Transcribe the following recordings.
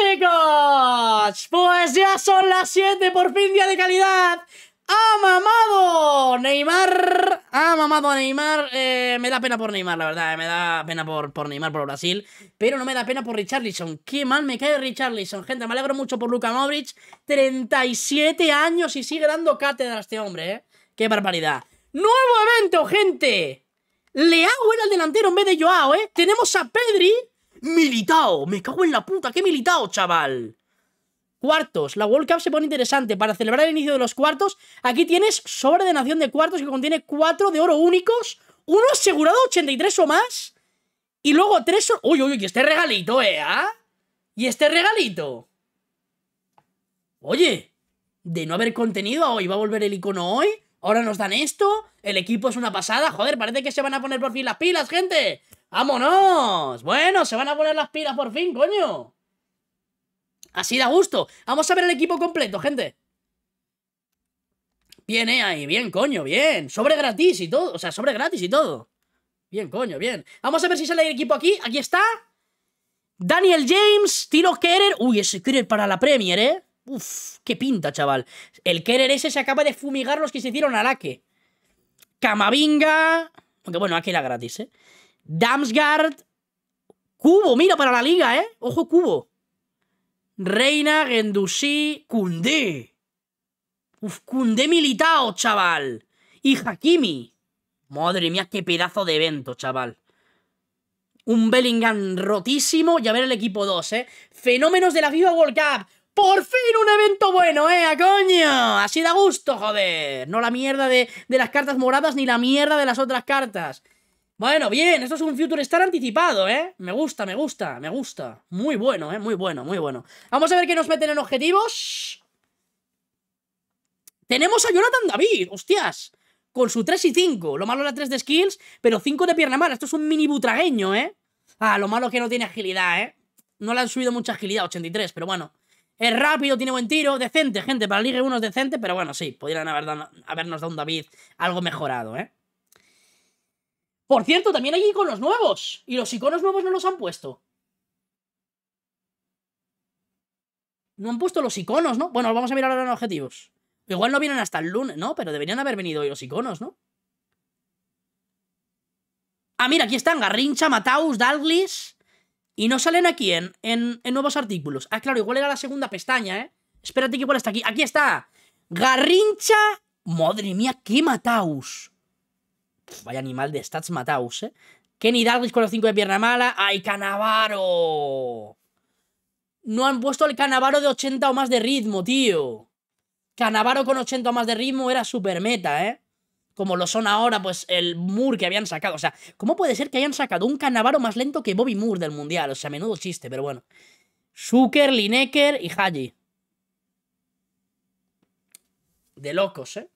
chicos, pues ya son las 7, por fin día de calidad. ¡Ha mamado Neymar! ¡Ha mamado Neymar! Eh, me da pena por Neymar, la verdad. Eh, me da pena por, por Neymar, por Brasil. Pero no me da pena por Richarlison. ¡Qué mal me cae Richarlison! Gente, me alegro mucho por Luka Modric. 37 años y sigue dando cátedra este hombre, ¿eh? ¡Qué barbaridad! ¡Nuevo evento, gente! ¡Le hago el delantero en vez de Joao, ¿eh? Tenemos a Pedri ¡Militao! ¡Me cago en la puta! ¡Qué militao, chaval! Cuartos. La World Cup se pone interesante. Para celebrar el inicio de los cuartos, aquí tienes sobre de nación de cuartos que contiene cuatro de oro únicos, uno asegurado 83 o más, y luego tres. Uy, uy, uy, este regalito, ¿eh? Ah, ¿Y este regalito? Oye, de no haber contenido hoy, va a volver el icono hoy, ahora nos dan esto, el equipo es una pasada, joder, parece que se van a poner por fin las pilas, gente. ¡Vámonos! Bueno, se van a poner las pilas por fin, coño. Así da gusto. Vamos a ver el equipo completo, gente. Bien, eh, ahí. Bien, coño, bien. Sobre gratis y todo. O sea, sobre gratis y todo. Bien, coño, bien. Vamos a ver si sale el equipo aquí. Aquí está. Daniel James, tiro Kerer. Uy, ese Kerer para la Premier, ¿eh? Uf, qué pinta, chaval. El Kerer ese se acaba de fumigar los que se hicieron la que Camavinga. Aunque bueno, aquí la gratis, ¿eh? Damsgard, Cubo, mira, para la liga, ¿eh? Ojo, Cubo. Reina, Gendusí, Kundé. Uf, Kunde militao, chaval. Y Hakimi. Madre mía, qué pedazo de evento, chaval. Un Bellingham rotísimo y a ver el equipo 2, ¿eh? Fenómenos de la FIFA World Cup. ¡Por fin un evento bueno, eh! ¡A coño! Así da gusto, joder. No la mierda de, de las cartas moradas ni la mierda de las otras cartas. Bueno, bien, esto es un Future Star anticipado, ¿eh? Me gusta, me gusta, me gusta. Muy bueno, ¿eh? Muy bueno, muy bueno. Vamos a ver qué nos meten en objetivos. Tenemos a Jonathan David, hostias. Con su 3 y 5. Lo malo era 3 de skills, pero 5 de pierna mala. Esto es un mini butragueño, ¿eh? Ah, lo malo es que no tiene agilidad, ¿eh? No le han subido mucha agilidad, 83, pero bueno. Es rápido, tiene buen tiro, decente, gente. Para Ligue 1 es decente, pero bueno, sí, podrían habernos dado un David algo mejorado, ¿eh? Por cierto, también hay iconos nuevos. Y los iconos nuevos no los han puesto. No han puesto los iconos, ¿no? Bueno, vamos a mirar ahora en objetivos. Igual no vienen hasta el lunes, ¿no? Pero deberían haber venido hoy los iconos, ¿no? Ah, mira, aquí están Garrincha, Mataus, Dalglis. Y no salen aquí en, en, nuevos artículos. Ah, claro, igual era la segunda pestaña, ¿eh? Espérate que igual está aquí. Aquí está. Garrincha. Madre mía, qué Mataus. Vaya animal de stats mataus, ¿eh? Kenny Dalglish con los 5 de pierna mala. ¡Ay, Canavaro! No han puesto el Canavaro de 80 o más de ritmo, tío. Canavaro con 80 o más de ritmo era super meta, ¿eh? Como lo son ahora, pues, el Moore que habían sacado. O sea, ¿cómo puede ser que hayan sacado un Canavaro más lento que Bobby Moore del Mundial? O sea, menudo chiste, pero bueno. Zucker, Lineker y Haji. De locos, ¿eh?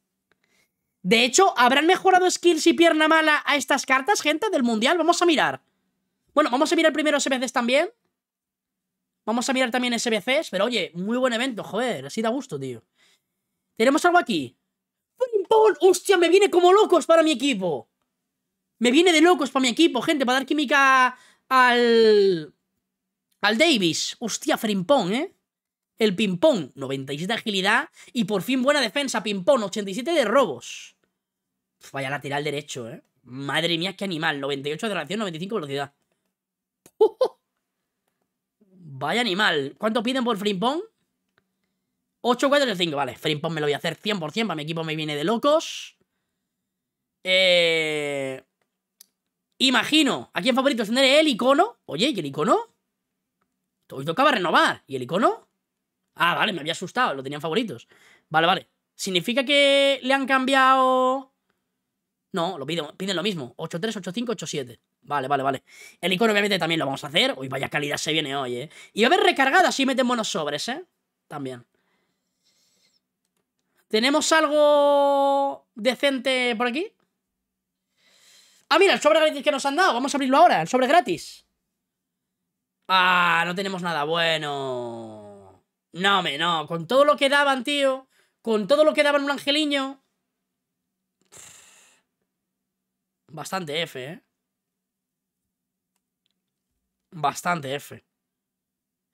De hecho, ¿habrán mejorado skills y pierna mala a estas cartas, gente, del mundial? Vamos a mirar. Bueno, vamos a mirar primero SBCs también. Vamos a mirar también SBCs, pero oye, muy buen evento, joder, así da gusto, tío. Tenemos algo aquí. ¡Pimpón! hostia me viene como locos para mi equipo! Me viene de locos para mi equipo, gente, para dar química al... Al Davis. Hostia, Pimpón, ¿eh? El Pimpón, 97 de agilidad y por fin buena defensa, Pimpón, 87 de robos vaya lateral derecho, ¿eh? Madre mía, qué animal. 98 de reacción, 95 de velocidad. Vaya animal. ¿Cuánto piden por Frimpong? 8, 4, 5. Vale, Frimpong me lo voy a hacer 100%. Para mi equipo me viene de locos. Eh... Imagino. ¿A quién favorito tendré el icono? Oye, ¿y el icono? Hoy tocaba renovar. ¿Y el icono? Ah, vale, me había asustado. Lo tenían favoritos. Vale, vale. ¿Significa que le han cambiado no, lo piden, lo mismo. 5 8-7. Vale, vale, vale. El icono obviamente también lo vamos a hacer. Uy, vaya calidad se viene hoy, ¿eh? Y a haber recargada si meten buenos sobres, ¿eh? También. ¿Tenemos algo decente por aquí? Ah, mira, el sobre gratis que nos han dado. Vamos a abrirlo ahora, el sobre gratis. Ah, no tenemos nada bueno. No, me no. Con todo lo que daban, tío. Con todo lo que daban un angeliño. Bastante F, ¿eh? Bastante F.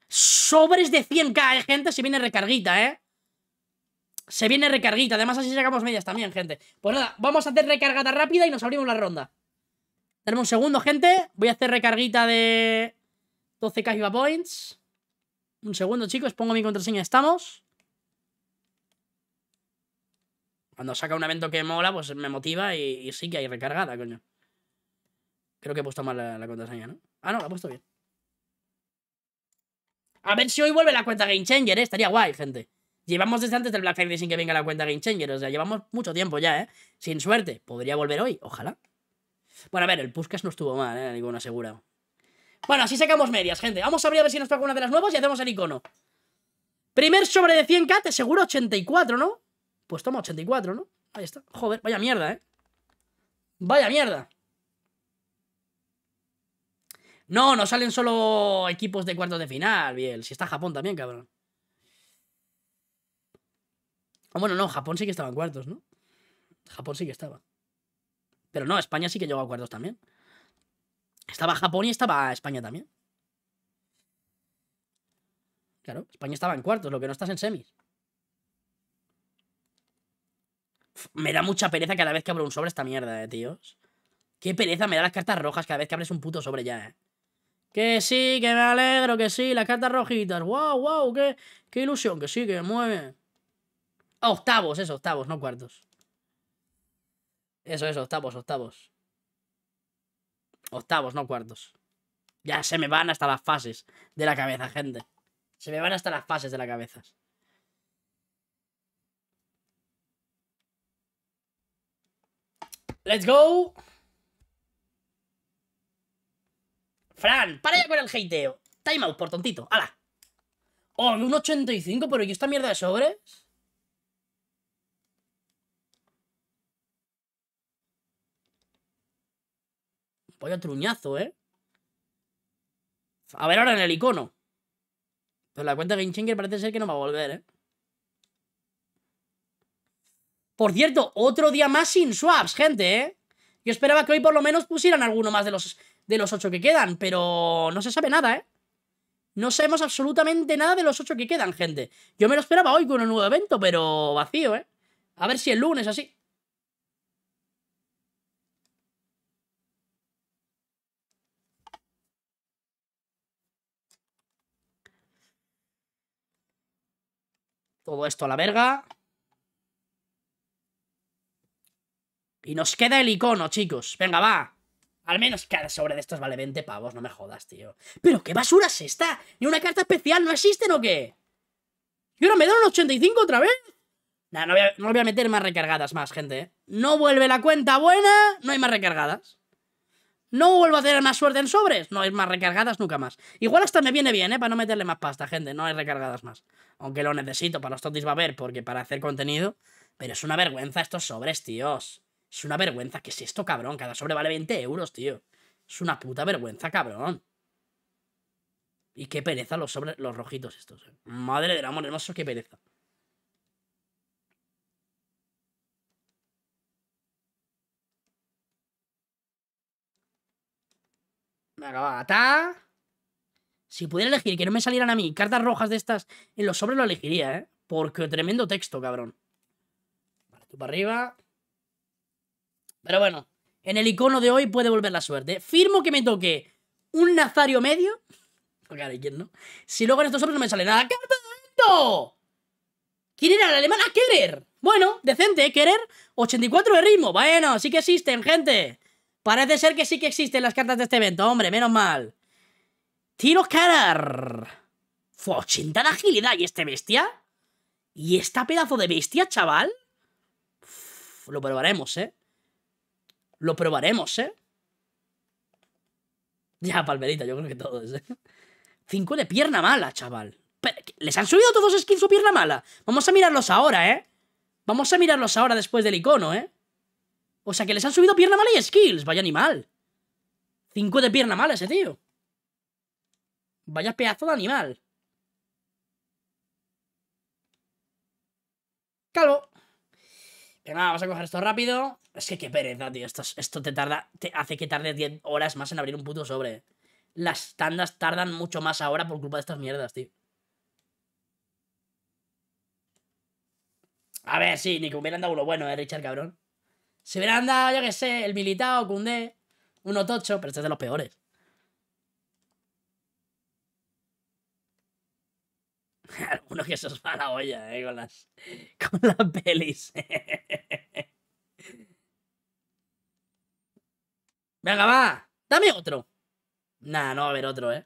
Sobres de 100k, ¿eh, gente? Se viene recarguita, ¿eh? Se viene recarguita. Además, así sacamos medias también, gente. Pues nada, vamos a hacer recargada rápida y nos abrimos la ronda. Dame un segundo, gente. Voy a hacer recarguita de 12k Points. Un segundo, chicos. Pongo mi contraseña. Estamos. Cuando saca un evento que mola, pues me motiva y, sí que hay recargada, coño. Creo que he puesto mal la, contraseña, ¿no? Ah, no, la he puesto bien. A ver si hoy vuelve la cuenta Game Changer, ¿eh? Estaría guay, gente. Llevamos desde antes del Black Friday sin que venga la cuenta Game Changer. O sea, llevamos mucho tiempo ya, ¿eh? Sin suerte. Podría volver hoy, ojalá. Bueno, a ver, el Puskas no estuvo mal, ¿eh? Ninguno asegurado. Bueno, así sacamos medias, gente. Vamos a abrir a ver si nos toca una de las nuevas y hacemos el icono. Primer sobre de 100k, te seguro 84, ¿no? Pues toma 84, ¿no? Ahí está. Joder, vaya mierda, ¿eh? Vaya mierda. No, no salen solo equipos de cuartos de final, bien. Si está Japón también, cabrón. Ah, bueno, no, Japón sí que estaba en cuartos, ¿no? Japón sí que estaba. Pero no, España sí que llegó a cuartos también. Estaba Japón y estaba España también. Claro, España estaba en cuartos, lo que no estás en semis. Me da mucha pereza cada vez que abro un sobre esta mierda, eh, tíos. Qué pereza me da las cartas rojas cada vez que abres un puto sobre ya, eh. Que sí, que me alegro, que sí, las cartas rojitas. Wow, wow, qué, qué ilusión, que sí, que mueve. Ah, octavos, eso, octavos, no cuartos. Eso, eso, octavos, octavos. Octavos, no cuartos. Ya se me van hasta las fases de la cabeza, gente. Se me van hasta las fases de la cabeza. Let's go. Fran, para ya con el hateo. out, por tontito. ¡Hala! Oh, un 85, pero ¿y esta mierda de sobres? Vaya truñazo, ¿eh? A ver ahora en el icono. Pero la cuenta Game Changer parece ser que no va a volver, ¿eh? Por cierto, otro día más sin swaps, gente, ¿eh? Yo esperaba que hoy por lo menos pusieran alguno más de los, de los ocho que quedan, pero no se sabe nada, ¿eh? No sabemos absolutamente nada de los ocho que quedan, gente. Yo me lo esperaba hoy con un nuevo evento, pero vacío, ¿eh? A ver si el lunes así. Todo esto a la verga. Y nos queda el icono, chicos. Venga, va. Al menos cada sobre de estos vale 20 pavos, no me jodas, tío. ¿Pero qué basura es esta? ¿Ni una carta especial no existe o qué? ¿Y ahora me dan un 85 otra vez? Nah, no voy, a, no voy a meter más recargadas más, gente. Eh. No vuelve la cuenta buena, no hay más recargadas. No vuelvo a tener más suerte en sobres. No hay más recargadas nunca más. Igual hasta me viene bien, ¿eh? Para no meterle más pasta, gente. No hay recargadas más. Aunque lo necesito para los totis va a haber, porque para hacer contenido. Pero es una vergüenza estos sobres, tíos. Es una vergüenza. ¿Qué es esto, cabrón? Cada sobre vale 20 euros, tío. Es una puta vergüenza, cabrón. Y qué pereza los sobre los rojitos estos. Eh. Madre del amor hermoso, qué pereza. me de Si pudiera elegir que no me salieran a mí cartas rojas de estas en los sobres, lo elegiría, ¿eh? Porque tremendo texto, cabrón. Vale, tú para arriba. Pero bueno, en el icono de hoy puede volver la suerte. Firmo que me toque un Nazario medio. quién no. Si luego en estos hombres no me sale nada. ¡Carta de evento! ¿Quién era el alemán? ¡A ¡Ah, Bueno, decente, Querer. ¿eh? 84 de ritmo. Bueno, sí que existen, gente. Parece ser que sí que existen las cartas de este evento, hombre, menos mal. Tiro Karar. Fue 80 de agilidad. ¿Y este bestia? ¿Y esta pedazo de bestia, chaval? lo probaremos, ¿eh? Lo probaremos, ¿eh? Ya, palmerita, yo creo que es, ¿eh? 5 de pierna mala, chaval. ¿Les han subido todos skills o pierna mala? Vamos a mirarlos ahora, ¿eh? Vamos a mirarlos ahora después del icono, ¿eh? O sea que les han subido pierna mala y skills. Vaya animal. Cinco de pierna mala ese tío. Vaya pedazo de animal. Calvo. nada, vamos a coger esto rápido. Es que qué pereza, tío. Esto, te tarda. Te hace que tarde 10 horas más en abrir un puto sobre. Las tandas tardan mucho más ahora por culpa de estas mierdas, tío. A ver, sí, ni que hubieran uno bueno, eh, Richard, cabrón. Se hubieran dado, yo qué sé, el militado cunde uno tocho, pero este es de los peores. Algunos que se os va la olla, eh, con las, con las pelis. Venga, va. Dame otro. Nah, no va a haber otro, ¿eh?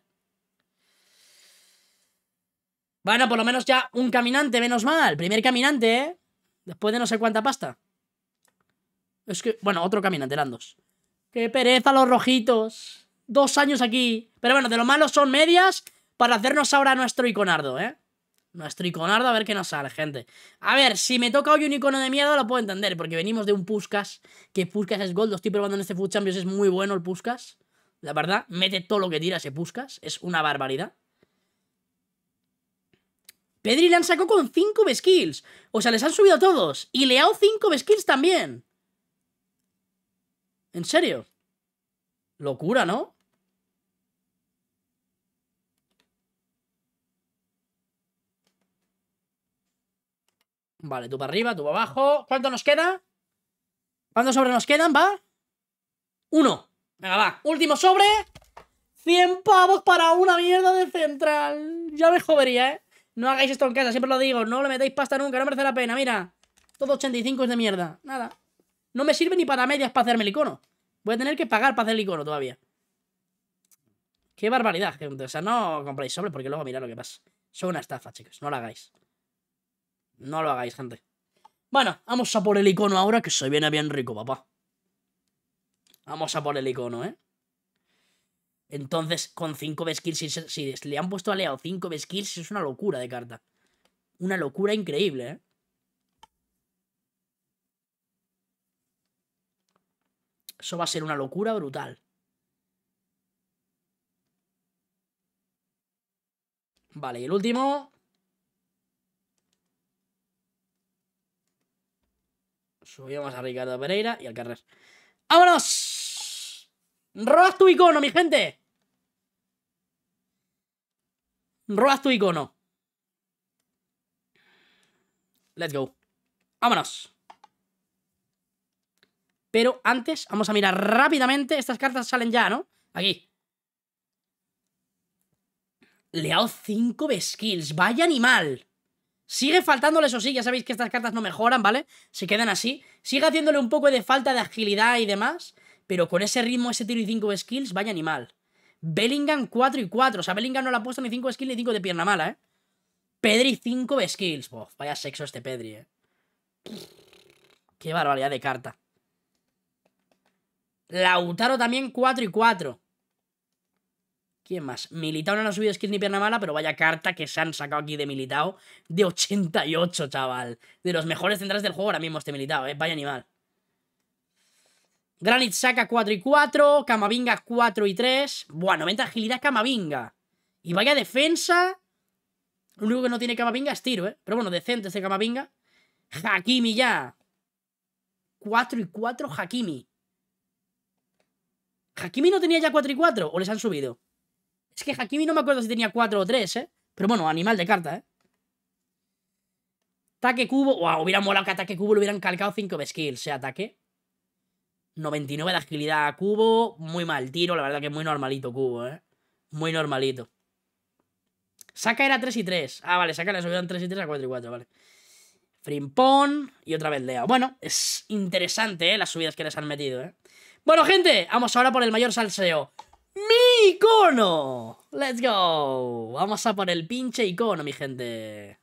Bueno, por lo menos ya un caminante, menos mal. Primer caminante, ¿eh? Después de no sé cuánta pasta. Es que, bueno, otro caminante, eran dos. ¡Qué pereza los rojitos! Dos años aquí. Pero bueno, de lo malo son medias para hacernos ahora nuestro iconardo, ¿eh? Nuestro iconardo a ver qué nos sale, gente. A ver, si me toca hoy un icono de mierda lo puedo entender, porque venimos de un Puskas, que Puskas es gold, lo estoy probando en este Food Champions, es muy bueno el Puskas. La verdad, mete todo lo que tira ese Puskas, es una barbaridad. Pedri le han sacado con 5 skills. O sea, les han subido a todos. Y le ha dado 5 skills también. ¿En serio? Locura, ¿no? Vale, tú para arriba, tú para abajo. ¿Cuánto nos queda? ¿Cuántos sobres nos quedan? ¿Va? Uno. Venga, va. Último sobre. 100 pavos para una mierda de central. Ya me jovería, ¿eh? No hagáis esto en casa, siempre lo digo. No le metéis pasta nunca, no merece la pena. Mira, todo 85 es de mierda. Nada. No me sirve ni para medias para hacerme el icono. Voy a tener que pagar para hacer el icono todavía. Qué barbaridad, O sea, no compréis sobre porque luego mirad lo que pasa. Son una estafa, chicos. No lo hagáis. No lo hagáis, gente. Bueno, vamos a por el icono ahora que se viene bien rico, papá. Vamos a por el icono, ¿eh? Entonces, con 5 skills, si, le han puesto aliado 5 skills, es una locura de carta. Una locura increíble, ¿eh? Eso va a ser una locura brutal. Vale, y el último. Subimos a Ricardo Pereira y al carrer. ¡Vámonos! ¡Robas tu icono, mi gente! Robas tu icono. Let's go. Vámonos. Pero antes, vamos a mirar rápidamente. Estas cartas salen ya, ¿no? Aquí. Le 5 skills. Vaya animal. Sigue faltándole, eso sí, ya sabéis que estas cartas no mejoran, ¿vale? Se quedan así. Sigue haciéndole un poco de falta de agilidad y demás, pero con ese ritmo, ese tiro y 5 skills, vaya animal. Bellingham 4 y 4, o sea, Bellingham no le ha puesto ni 5 skills ni 5 de pierna mala, ¿eh? Pedri 5 skills, vaya sexo este Pedri, ¿eh? Qué barbaridad de carta. Lautaro también 4 y 4. ¿Quién más? Militao no ha subido skin ni pierna mala, pero vaya carta que se han sacado aquí de Militao. De 88, chaval. De los mejores centrales del juego ahora mismo este Militao, ¿eh? Vaya animal. Granit saca 4 y 4. Camavinga 4 y 3. Buah, 90 agilidad Camavinga. Y vaya defensa. Lo único que no tiene Camavinga es tiro, ¿eh? Pero bueno, decente este Camavinga. Hakimi ya. 4 y 4 Hakimi. ¿Hakimi no tenía ya 4 y 4? ¿O les han subido? Es que Hakimi no me acuerdo si tenía 4 o 3, ¿eh? Pero bueno, animal de carta, ¿eh? Ataque cubo. Wow, hubiera molado que ataque cubo le hubieran calcado 5 de skill, sea ¿eh? ataque. 99 de agilidad a cubo. Muy mal tiro, la verdad que muy normalito cubo, ¿eh? Muy normalito. Saca era 3 y 3. Ah, vale, saca le subieron 3 y 3 a 4 y 4, vale. Frimpón y otra vez Leo. Bueno, es interesante, ¿eh? Las subidas que les han metido, ¿eh? Bueno, gente, vamos ahora por el mayor salseo. ¡Mi icono! ¡Let's go! Vamos a por el pinche icono, mi gente.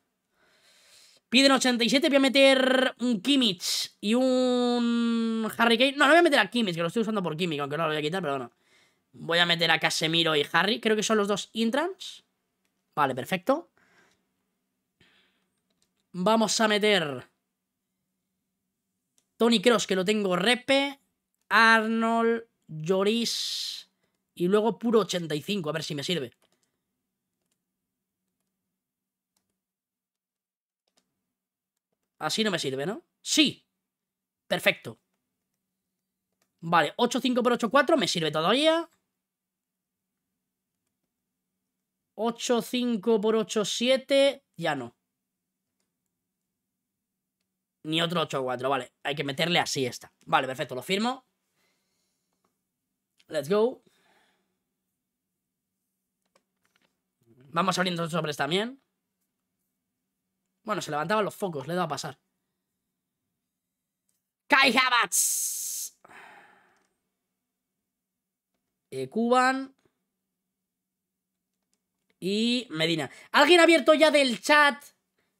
Piden 87, voy a meter un Kimmich y un Harry Kane. No, no voy a meter a Kimmich, que lo estoy usando por Kimmich, aunque no lo voy a quitar, pero bueno. Voy a meter a Casemiro y Harry. Creo que son los dos intrans. Vale, perfecto. Vamos a meter... Tony Cross, que lo tengo repe. Arnold, Lloris... Y luego puro 85, a ver si me sirve. Así no me sirve, ¿no? ¡Sí! Perfecto. Vale, 85 por 84 me sirve todavía. 85 por 87 Ya no. Ni otro 84 Vale, hay que meterle así esta. Vale, perfecto, lo firmo. Let's go. Vamos abriendo sobres también. Bueno, se levantaban los focos, le he dado a pasar. ¡Kai Cuban. Eh, y Medina. ¿Alguien ha abierto ya del chat?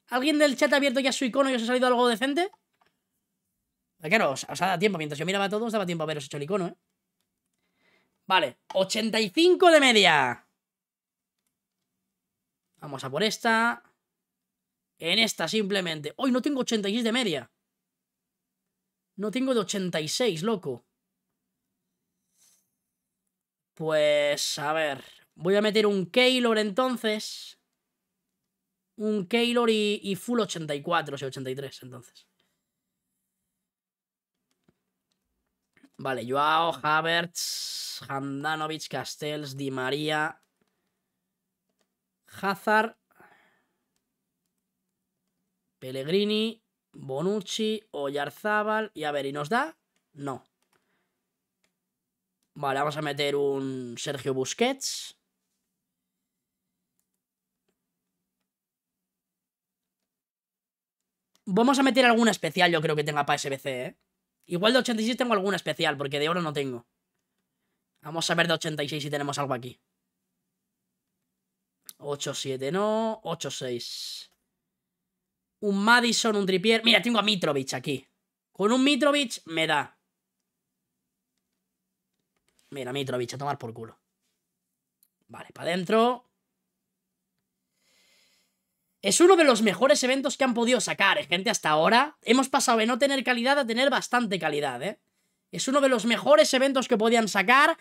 ¿Alguien del chat ha abierto ya su icono y os ha salido algo decente? Claro, os, os ha dado tiempo. Mientras yo miraba todo, os daba tiempo a veros hecho el icono, ¿eh? Vale, 85 de media. Vamos a por esta. En esta simplemente. Hoy no tengo 86 de media. No tengo de 86, loco. Pues, a ver. Voy a meter un Keylor entonces. Un Keylor y, y full 84, o sea, 83 entonces. Vale, Joao, Havertz, Handanovic, Castells, Di María, Hazard, Pellegrini, Bonucci, Oyarzábal y a ver, ¿y nos da? No. Vale, vamos a meter un Sergio Busquets. Vamos a meter alguna especial, yo creo que tenga para SBC, ¿eh? Igual de 86 tengo alguna especial, porque de oro no tengo. Vamos a ver de 86 si tenemos algo aquí. 8-7 no, 8-6. Un Madison, un Tripier. Mira, tengo a Mitrovich aquí. Con un Mitrovic me da. Mira, Mitrovic, a tomar por culo. Vale, para adentro. Es uno de los mejores eventos que han podido sacar, eh, gente, hasta ahora. Hemos pasado de no tener calidad a tener bastante calidad, ¿eh? Es uno de los mejores eventos que podían sacar.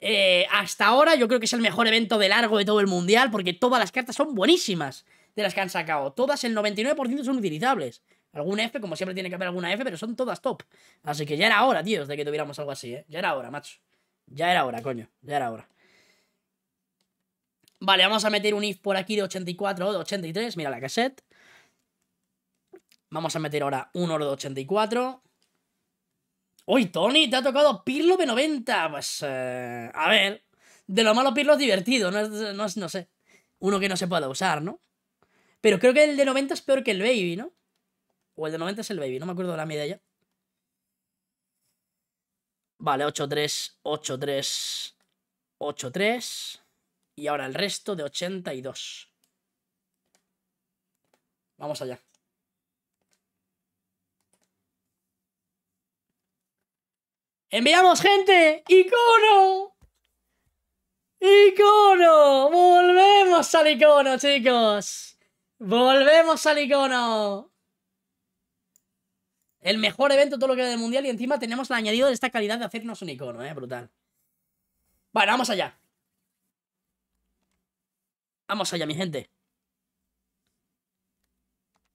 Eh, hasta ahora yo creo que es el mejor evento de largo de todo el mundial porque todas las cartas son buenísimas de las que han sacado. Todas el 99% son utilizables. Algún F, como siempre tiene que haber alguna F, pero son todas top. Así que ya era hora, tíos, de que tuviéramos algo así, ¿eh? Ya era hora, macho. Ya era hora, coño. Ya era hora. Vale, vamos a meter un if por aquí de 84 o de 83. Mira la cassette. Vamos a meter ahora un oro de 84. Uy, Tony, te ha tocado Pirlo de 90. Pues, eh, a ver, de lo malo Pirlo es divertido, no, sé. Uno que no se pueda usar, ¿no? Pero creo que el de 90 es peor que el Baby, ¿no? O el de 90 es el Baby, no me acuerdo de la ya Vale, 8-3, 8-3, 8-3. Y ahora el resto de 82. Vamos allá. ¡Enviamos gente! ¡Icono! ¡Icono! ¡Volvemos al icono, chicos! ¡Volvemos al icono! El mejor evento todo lo que era del mundial y encima tenemos el añadido de esta calidad de hacernos un icono, ¿eh? Brutal. Bueno, vamos allá. Vamos allá, mi gente.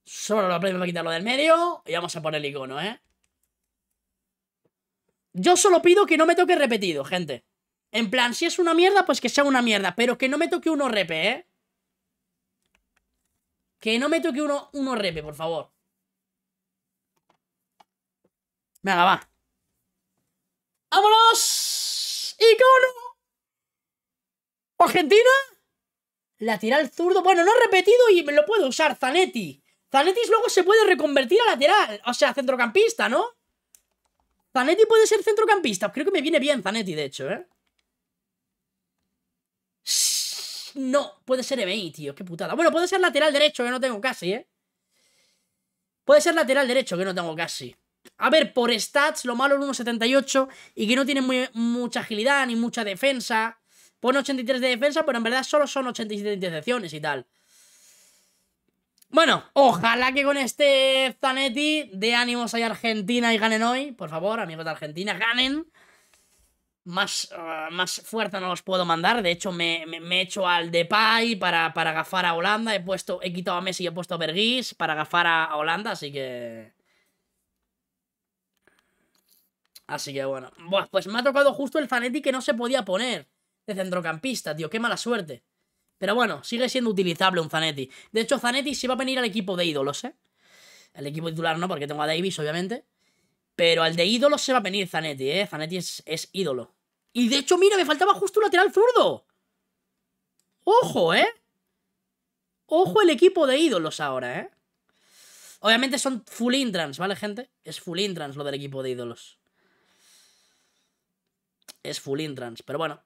Solo lo primero para quitarlo del medio y vamos a poner el icono, ¿eh? Yo solo pido que no me toque repetido, gente. En plan, si es una mierda, pues que sea una mierda. Pero que no me toque uno repe, ¿eh? Que no me toque uno, uno repe, por favor. Venga, va. ¡Vámonos! ¡Icono! ¿Argentina? Lateral zurdo. Bueno, no repetido y me lo puedo usar. Zanetti. Zanetti luego se puede reconvertir a lateral. O sea, centrocampista, ¿no? Zanetti puede ser centrocampista. Creo que me viene bien Zanetti, de hecho, ¿eh? No, puede ser Ebay, tío. Qué putada. Bueno, puede ser lateral derecho, que no tengo casi, ¿eh? Puede ser lateral derecho, que no tengo casi. A ver, por stats, lo malo es 1.78 y que no tiene mucha agilidad ni mucha defensa. Pone 83 de defensa, pero en verdad solo son 87 de intercepciones y tal. Bueno, ojalá que con este Zanetti de ánimos hay Argentina y ganen hoy. Por favor, amigos de Argentina, ganen. Más, ah, más fuerza no los puedo mandar. De hecho, me, he hecho al Depay para, para agafar a Holanda. He, puesto, he quitado a Messi y he puesto a Bergis para gafar a, Holanda, así que... Así que bueno. pues me ha tocado justo el Zanetti que no se podía poner de centrocampista, tío. Qué mala suerte. Pero bueno, sigue siendo utilizable un Zanetti. De hecho, Zanetti se va a venir al equipo de ídolos, ¿eh? El equipo titular no, porque tengo a Davis, obviamente. Pero al de ídolos se va a venir Zanetti, ¿eh? Zanetti es, es ídolo. Y de hecho, mira, me faltaba justo un lateral zurdo. ¡Ojo, eh! ¡Ojo el equipo de ídolos ahora, eh! Obviamente son full intrans, ¿vale, gente? Es full intrans lo del equipo de ídolos. Es full intrans, pero bueno.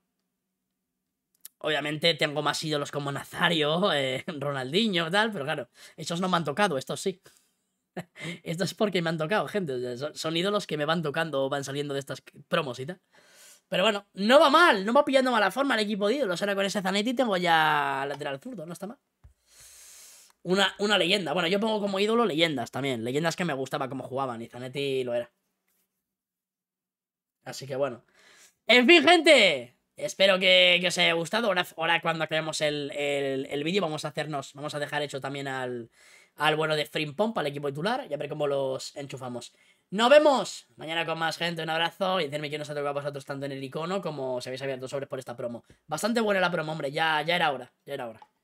Obviamente tengo más ídolos como Nazario, eh, Ronaldinho, tal, pero claro, esos no me han tocado, estos sí. Esto es porque me han tocado, gente. Son ídolos que me van tocando o van saliendo de estas promos y tal. Pero bueno, no va mal, no va pillando mala forma el equipo de ídolos. Ahora con ese Zanetti tengo ya lateral zurdo, no está mal. Una, una leyenda. Bueno, yo pongo como ídolo leyendas también. Leyendas que me gustaba cómo jugaban y Zanetti lo era. Así que bueno. En fin, gente. Espero que, os haya gustado. Ahora, cuando acabemos el, el, vídeo, vamos a hacernos. Vamos a dejar hecho también al, al bueno de Frimpomp, al equipo titular, y a ver cómo los enchufamos. ¡Nos vemos! Mañana con más gente, un abrazo, y decirme que nos ha tocado a vosotros tanto en el icono como si habéis abierto sobres por esta promo. Bastante buena la promo, hombre, ya, ya era hora, ya era hora.